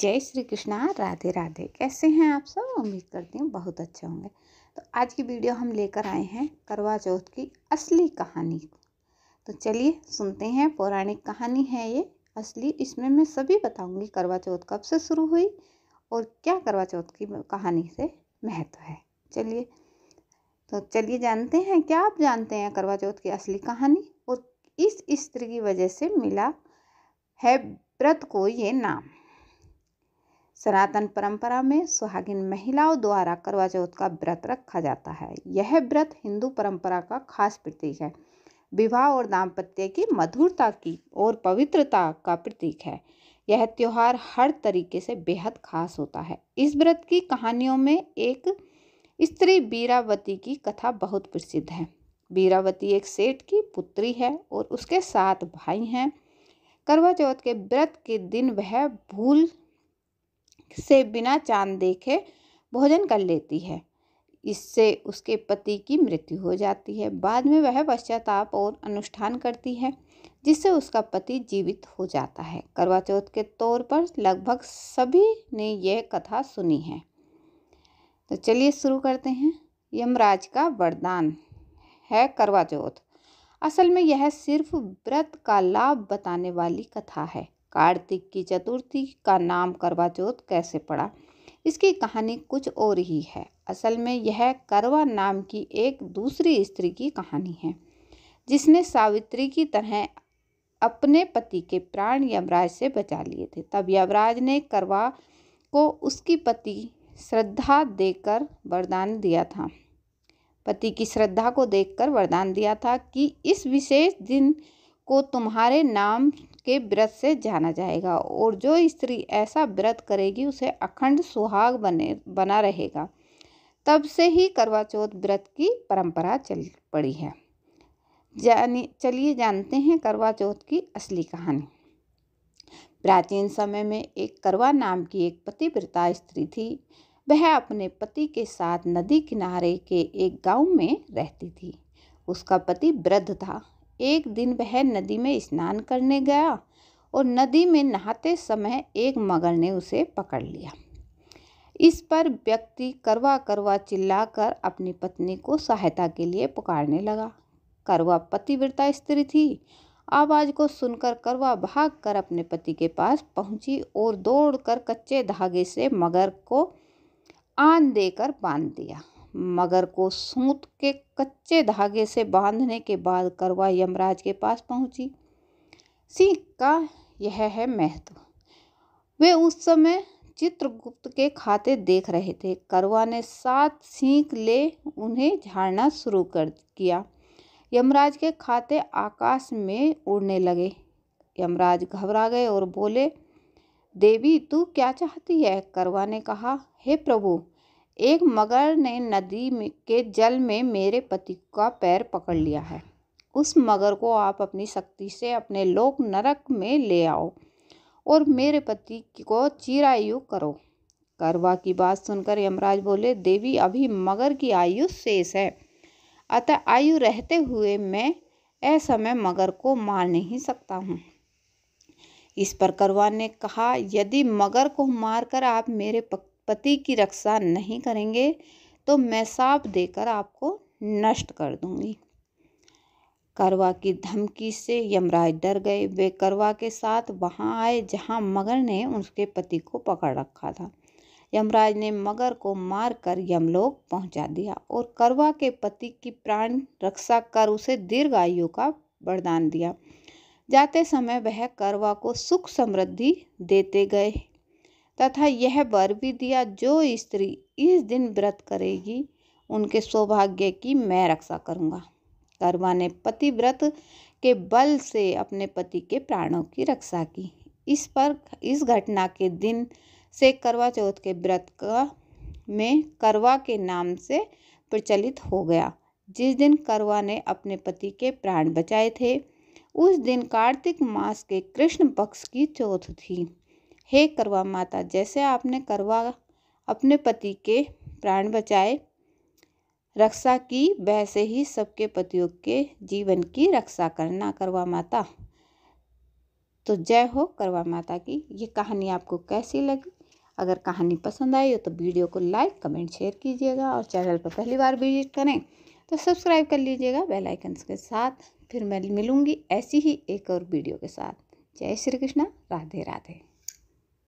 जय श्री कृष्णा राधे राधे कैसे हैं आप सब उम्मीद करती हूँ बहुत अच्छे होंगे तो आज की वीडियो हम लेकर आए हैं करवा चौथ की असली कहानी तो चलिए सुनते हैं पौराणिक कहानी है ये असली इसमें मैं सभी बताऊंगी करवा चौथ कब से शुरू हुई और क्या करवा चौथ की कहानी से महत्व है चलिए तो चलिए जानते हैं क्या आप जानते हैं करवा चौथ की असली कहानी और इस स्त्री की वजह से मिला है व्रत को ये नाम सनातन परंपरा में सुहागिन महिलाओं द्वारा करवा चौथ का व्रत रखा जाता है यह व्रत हिंदू परंपरा का खास प्रतीक है विवाह और दाम्पत्य की मधुरता की और पवित्रता का प्रतीक है यह त्यौहार हर तरीके से बेहद खास होता है इस व्रत की कहानियों में एक स्त्री बीरावती की कथा बहुत प्रसिद्ध है बीरावती एक सेठ की पुत्री है और उसके सात भाई हैं करवा चौथ के व्रत के दिन वह भूल से बिना चांद देखे भोजन कर लेती है इससे उसके पति की मृत्यु हो जाती है बाद में वह पश्चाताप और अनुष्ठान करती है जिससे उसका पति जीवित हो जाता है करवा चौथ के तौर पर लगभग सभी ने यह कथा सुनी है तो चलिए शुरू करते हैं यमराज का वरदान है करवा चौथ असल में यह सिर्फ व्रत का लाभ बताने वाली कथा है कार्तिक की चतुर्थी का नाम करवा चौथ कैसे पड़ा इसकी कहानी कुछ और ही है असल में यह करवा नाम की एक दूसरी स्त्री की कहानी है जिसने सावित्री की तरह अपने पति के प्राण यमराज से बचा लिए थे तब यमराज ने करवा को उसकी पति श्रद्धा देकर वरदान दिया था पति की श्रद्धा को देखकर वरदान दिया था कि इस विशेष दिन को तुम्हारे नाम के व्रत से जाना जाएगा और जो स्त्री ऐसा व्रत करेगी उसे अखंड सुहाग बने बना रहेगा तब से ही करवा चौथ व्रत की परंपरा चल पड़ी है जानी चलिए जानते हैं करवा चौथ की असली कहानी प्राचीन समय में एक करवा नाम की एक पतिव्रता स्त्री थी वह अपने पति के साथ नदी किनारे के एक गांव में रहती थी उसका पति वृद्ध था एक दिन वह नदी में स्नान करने गया और नदी में नहाते समय एक मगर ने उसे पकड़ लिया इस पर व्यक्ति करवा करवा चिल्लाकर अपनी पत्नी को सहायता के लिए पुकारने लगा करवा पतिव्रता स्त्री थी आवाज़ को सुनकर करवा भाग कर अपने पति के पास पहुंची और दौड़कर कच्चे धागे से मगर को आन देकर बांध दिया मगर को सूत के कच्चे धागे से बांधने के बाद करवा यमराज के पास पहुंची सिंह का यह है महत्व वे उस समय चित्रगुप्त के खाते देख रहे थे करवा ने सात सीख ले उन्हें झाड़ना शुरू कर किया यमराज के खाते आकाश में उड़ने लगे यमराज घबरा गए और बोले देवी तू क्या चाहती है करवा ने कहा हे प्रभु एक मगर ने नदी में के जल में मेरे पति का पैर पकड़ लिया है उस मगर को आप अपनी शक्ति से अपने लोक नरक में ले आओ और मेरे पति को चिरायु करो करवा की बात सुनकर यमराज बोले देवी अभी मगर की आयु शेष है अतः आयु रहते हुए मैं ऐसा मगर को मार नहीं सकता हूँ इस पर करवा ने कहा यदि मगर को मारकर आप मेरे पति की रक्षा नहीं करेंगे तो मैं साप देकर आपको नष्ट कर दूंगी करवा की धमकी से यमराज डर गए वे करवा के साथ वहाँ आए जहाँ मगर ने उसके पति को पकड़ रखा था यमराज ने मगर को मार कर यमलोक पहुंचा दिया और करवा के पति की प्राण रक्षा कर उसे दीर्घ आयु का वरदान दिया जाते समय वह करवा को सुख समृद्धि देते गए तथा यह वर भी दिया जो स्त्री इस दिन व्रत करेगी उनके सौभाग्य की मैं रक्षा करूँगा करवा ने पतिव्रत के बल से अपने पति के प्राणों की रक्षा की इस पर इस घटना के दिन से करवा चौथ के व्रत का में करवा के नाम से प्रचलित हो गया जिस दिन करवा ने अपने पति के प्राण बचाए थे उस दिन कार्तिक मास के कृष्ण पक्ष की चौथ थी हे करवा माता जैसे आपने करवा अपने पति के प्राण बचाए रक्षा की वैसे ही सबके पतियों के जीवन की रक्षा करना करवा माता तो जय हो करवा माता की ये कहानी आपको कैसी लगी अगर कहानी पसंद आई हो तो वीडियो को लाइक कमेंट शेयर कीजिएगा और चैनल पर पहली बार विजिट करें तो सब्सक्राइब कर लीजिएगा बेल आइकन्स के साथ फिर मैं मिलूँगी ऐसी ही एक और वीडियो के साथ जय श्री कृष्णा राधे राधे